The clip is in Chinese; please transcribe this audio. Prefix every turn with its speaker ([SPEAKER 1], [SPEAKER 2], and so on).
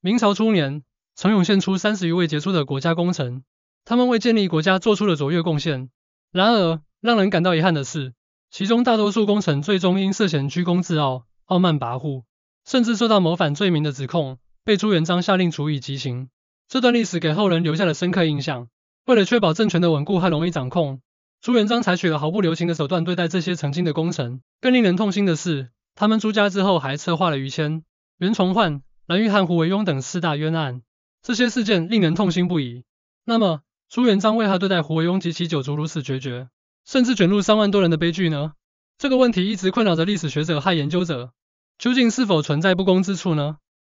[SPEAKER 1] 明朝初年，曾涌现出三十余位杰出的国家功臣，他们为建立国家做出了卓越贡献。然而，让人感到遗憾的是，其中大多数功臣最终因涉嫌居功自傲、傲慢跋扈，甚至受到谋反罪名的指控，被朱元璋下令处以极刑。这段历史给后人留下了深刻印象。为了确保政权的稳固和容易掌控，朱元璋采取了毫不留情的手段对待这些曾经的功臣。更令人痛心的是，他们朱家之后还策划了于谦、袁崇焕。蓝玉和胡惟庸等四大冤案，这些事件令人痛心不已。那么，朱元璋为何对待胡惟庸及其九族如此决绝，甚至卷入三万多人的悲剧呢？这个问题一直困扰着历史学者和研究者。究竟是否存在不公之处呢？